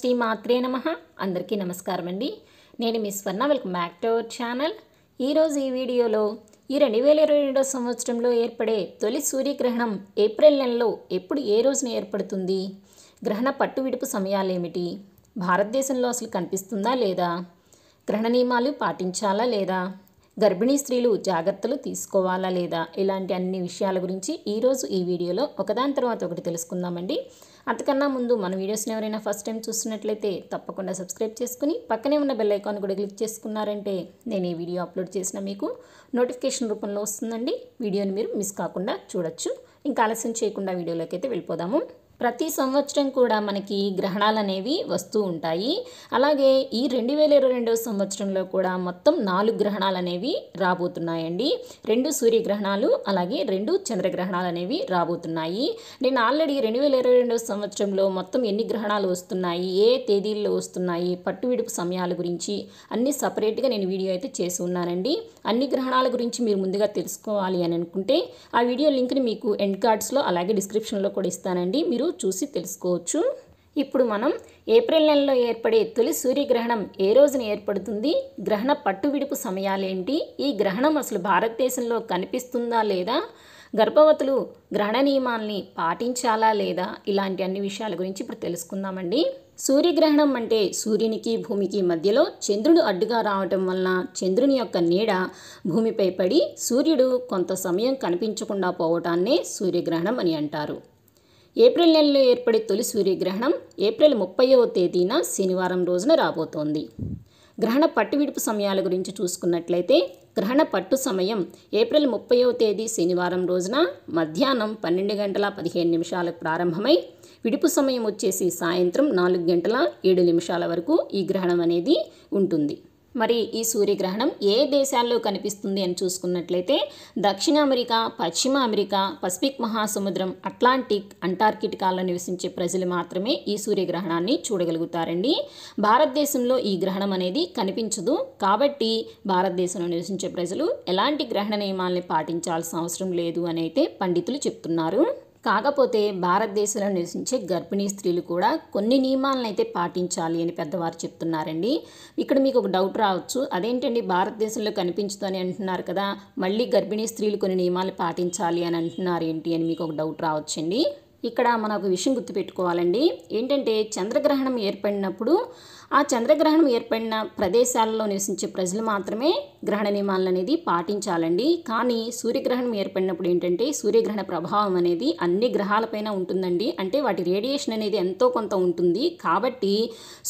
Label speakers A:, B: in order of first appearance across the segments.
A: శ్రీ మాత్రే నమ అందరికీ నమస్కారం అండి నేను మీ Swarna welcome back to our channel ఈరోజు ఈ వీడియోలో ఈ రెండు వేల ఇరవై రెండో సంవత్సరంలో ఏర్పడే తొలి సూర్యగ్రహణం ఏప్రిల్ నెలలో ఎప్పుడు ఏ రోజున ఏర్పడుతుంది గ్రహణ పట్టు విడుపు సమయాలు ఏమిటి భారతదేశంలో అసలు కనిపిస్తుందా లేదా గ్రహణ నియమాలు పాటించాలా లేదా గర్భిణీ స్త్రీలు జాగ్రత్తలు తీసుకోవాలా లేదా ఇలాంటి అన్ని విషయాల గురించి ఈరోజు ఈ వీడియోలో ఒకదాని తర్వాత ఒకటి తెలుసుకుందామండి అంతకన్నా ముందు మన వీడియోస్ని ఎవరైనా ఫస్ట్ టైం చూస్తున్నట్లయితే తప్పకుండా సబ్స్క్రైబ్ చేసుకుని పక్కనే ఉన్న బెల్ ఐకాన్ కూడా క్లిక్ చేసుకున్నారంటే నేను ఈ వీడియో అప్లోడ్ చేసిన మీకు నోటిఫికేషన్ రూపంలో వస్తుందండి వీడియోని మీరు మిస్ కాకుండా చూడొచ్చు ఇంకా ఆలస్యం చేయకుండా వీడియోలోకి అయితే వెళ్ళిపోదాము ప్రతి సంవత్సరం కూడా మనకి గ్రహణాలు అనేవి వస్తూ ఉంటాయి అలాగే ఈ రెండు వేల ఇరవై రెండవ సంవత్సరంలో కూడా మొత్తం నాలుగు గ్రహణాలు అనేవి రాబోతున్నాయండి రెండు సూర్యగ్రహణాలు అలాగే రెండు చంద్రగ్రహణాలు అనేవి రాబోతున్నాయి నేను ఆల్రెడీ రెండు వేల ఇరవై రెండవ సంవత్సరంలో మొత్తం ఎన్ని గ్రహణాలు వస్తున్నాయి ఏ తేదీల్లో వస్తున్నాయి పట్టు విడుపు సమయాల గురించి అన్ని సపరేట్గా నేను వీడియో అయితే చేసి ఉన్నానండి అన్ని గ్రహణాల గురించి మీరు ముందుగా తెలుసుకోవాలి అని అనుకుంటే ఆ వీడియో లింక్ని మీకు ఎండ్ కార్డ్స్లో అలాగే డిస్క్రిప్షన్లో కూడా ఇస్తానండి మీరు చూసి తెలుసుకోవచ్చు ఇప్పుడు మనం ఏప్రిల్ నెలలో ఏర్పడే తొలి సూర్యగ్రహణం ఏ రోజున ఏర్పడుతుంది గ్రహణ పట్టు విడుపు సమయాలేంటి ఈ గ్రహణం అసలు భారతదేశంలో కనిపిస్తుందా లేదా గర్భవతులు గ్రహణ నియమాల్ని పాటించాలా లేదా ఇలాంటి అన్ని విషయాల గురించి ఇప్పుడు తెలుసుకుందామండి సూర్యగ్రహణం అంటే సూర్యునికి భూమికి మధ్యలో చంద్రుడు అడ్డుగా రావటం వలన చంద్రుని యొక్క నీడ భూమిపై పడి సూర్యుడు కొంత సమయం కనిపించకుండా పోవటాన్నే సూర్యగ్రహణం అని అంటారు ఏప్రిల్ నెలలో ఏర్పడే తొలి సూర్యగ్రహణం ఏప్రిల్ ముప్పైవ తేదీన శనివారం రోజున రాబోతోంది గ్రహణ పట్టు విడుపు సమయాల గురించి చూసుకున్నట్లయితే గ్రహణ పట్టు సమయం ఏప్రిల్ ముప్పైవ తేదీ శనివారం రోజున మధ్యాహ్నం పన్నెండు గంటల పదిహేను నిమిషాలకు ప్రారంభమై విడుపు సమయం వచ్చేసి సాయంత్రం నాలుగు గంటల ఏడు నిమిషాల వరకు ఈ గ్రహణం అనేది ఉంటుంది మరి ఈ సూర్యగ్రహణం ఏ దేశాల్లో కనిపిస్తుంది అని చూసుకున్నట్లయితే దక్షిణ అమెరికా పశ్చిమ అమెరికా పసిఫిక్ మహాసముద్రం అట్లాంటిక్ అంటార్కిటికాల్లో నివసించే ప్రజలు మాత్రమే ఈ సూర్యగ్రహణాన్ని చూడగలుగుతారండి భారతదేశంలో ఈ గ్రహణం అనేది కనిపించదు కాబట్టి భారతదేశంలో నివసించే ప్రజలు ఎలాంటి గ్రహణ నియమాల్ని పాటించాల్సిన అవసరం లేదు అని అయితే పండితులు చెప్తున్నారు కాకపోతే భారతదేశంలో నివసించే గర్భిణీ స్త్రీలు కూడా కొన్ని నియమాలను అయితే పాటించాలి అని పెద్దవారు చెప్తున్నారండి ఇక్కడ మీకు ఒక డౌట్ రావచ్చు అదేంటండి భారతదేశంలో కనిపించుతూనే అంటున్నారు కదా మళ్ళీ గర్భిణీ స్త్రీలు కొన్ని నియమాలు పాటించాలి అని అంటున్నారు ఏంటి అని మీకు ఒక డౌట్ రావచ్చండి ఇక్కడ మనం ఒక విషయం గుర్తుపెట్టుకోవాలండి ఏంటంటే చంద్రగ్రహణం ఏర్పడినప్పుడు ఆ చంద్రగ్రహణం ఏర్పడిన ప్రదేశాలలో నివసించే ప్రజలు మాత్రమే గ్రహణ నియమాలను అనేది పాటించాలండి కానీ సూర్యగ్రహణం ఏర్పడినప్పుడు ఏంటంటే సూర్యగ్రహణ ప్రభావం అనేది అన్ని గ్రహాలపైన ఉంటుందండి అంటే వాటి రేడియేషన్ అనేది ఎంతో కొంత ఉంటుంది కాబట్టి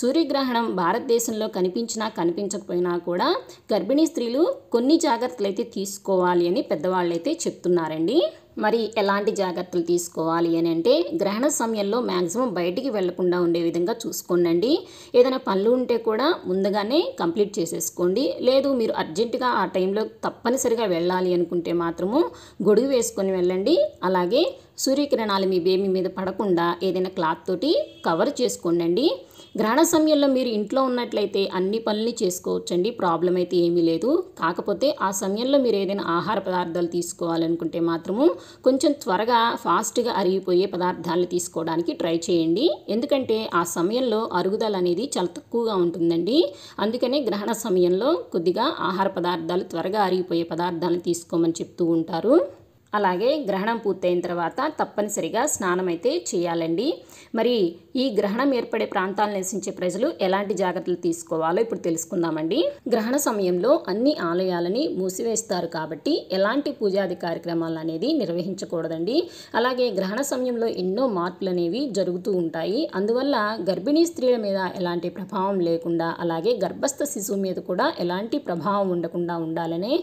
A: సూర్యగ్రహణం భారతదేశంలో కనిపించినా కనిపించకపోయినా కూడా గర్భిణీ స్త్రీలు కొన్ని జాగ్రత్తలు అయితే తీసుకోవాలి అని పెద్దవాళ్ళు అయితే చెప్తున్నారండి మరి ఎలాంటి జాగ్రత్తలు తీసుకోవాలి అని అంటే గ్రహణ సమయంలో మ్యాక్సిమం బయటికి వెళ్లకుండా ఉండే విధంగా చూసుకోండి ఏదైనా పనులు ఉంటే కూడా ముందుగానే కంప్లీట్ చేసేసుకోండి లేదు మీరు అర్జెంటుగా ఆ టైంలో తప్పనిసరిగా వెళ్ళాలి అనుకుంటే మాత్రము గొడుగు వేసుకొని వెళ్ళండి అలాగే సూర్యకిరణాలు మీ బేబీ మీద పడకుండా ఏదైనా క్లాత్ తోటి కవర్ చేసుకోండి గ్రహణ సమయంలో మీరు ఇంట్లో ఉన్నట్లయితే అన్ని పనులు చేసుకోవచ్చండి ప్రాబ్లం అయితే ఏమీ లేదు కాకపోతే ఆ సమయంలో మీరు ఏదైనా ఆహార పదార్థాలు తీసుకోవాలనుకుంటే మాత్రము కొంచెం త్వరగా ఫాస్ట్గా అరిగిపోయే పదార్థాలు తీసుకోవడానికి ట్రై చేయండి ఎందుకంటే ఆ సమయంలో అరుగుదల అనేది చాలా తక్కువగా ఉంటుందండి అందుకనే గ్రహణ సమయంలో కొద్దిగా ఆహార పదార్థాలు త్వరగా అరిగిపోయే పదార్థాలను తీసుకోమని చెప్తూ ఉంటారు అలాగే గ్రహణం పూర్తయిన తర్వాత తప్పనిసరిగా స్నానం అయితే చేయాలండి మరి ఈ గ్రహణం ఏర్పడే ప్రాంతాలను నివసించే ప్రజలు ఎలాంటి జాగ్రత్తలు తీసుకోవాలో ఇప్పుడు తెలుసుకుందామండి గ్రహణ సమయంలో అన్ని ఆలయాలని మూసివేస్తారు కాబట్టి ఎలాంటి పూజాది కార్యక్రమాలు అనేది నిర్వహించకూడదండి అలాగే గ్రహణ సమయంలో ఎన్నో మార్పులు అనేవి జరుగుతూ ఉంటాయి అందువల్ల గర్భిణీ స్త్రీల మీద ఎలాంటి ప్రభావం లేకుండా అలాగే గర్భస్థ శిశువు మీద కూడా ఎలాంటి ప్రభావం ఉండకుండా ఉండాలనే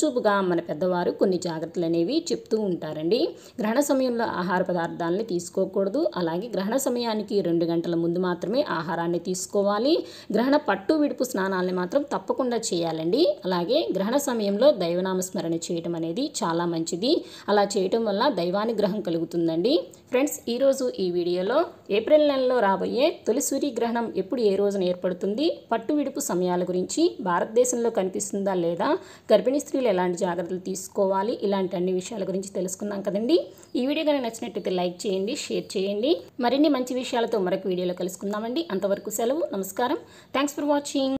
A: చూపుగా మన పెద్దవారు కొన్ని జాగ్రత్తలు అనేవి చెప్తూ ఉంటారండి గ్రహణ సమయంలో ఆహార పదార్థాలని తీసుకోకూడదు అలాగే గ్రహణ సమయానికి రెండు గంటల ముందు మాత్రమే ఆహారాన్ని తీసుకోవాలి గ్రహణ పట్టు విడుపు స్నానాలని మాత్రం తప్పకుండా చేయాలండి అలాగే గ్రహణ సమయంలో దైవనామ స్మరణ చేయడం అనేది చాలా మంచిది అలా చేయటం వల్ల దైవానుగ్రహం కలుగుతుందండి ఫ్రెండ్స్ ఈరోజు ఈ వీడియోలో ఏప్రిల్ నెలలో రాబోయే తొలి సూర్యగ్రహణం ఎప్పుడు ఏ రోజున ఏర్పడుతుంది పట్టు విడుపు సమయాల గురించి భారతదేశంలో కనిపిస్తుందా లేదా గర్భిణీ స్త్రీలు ఎలాంటి జాగ్రత్తలు తీసుకోవాలి ఇలాంటి అన్ని విషయాలు విషయాల గురించి తెలుసుకున్నాం కదండి ఈ వీడియో కానీ నచ్చినట్టయితే లైక్ చేయండి షేర్ చేయండి మరిన్ని మంచి విషయాలతో మరొక వీడియోలో కలుసుకుందామండి అంతవరకు సెలవు నమస్కారం థ్యాంక్స్ ఫర్ వాచింగ్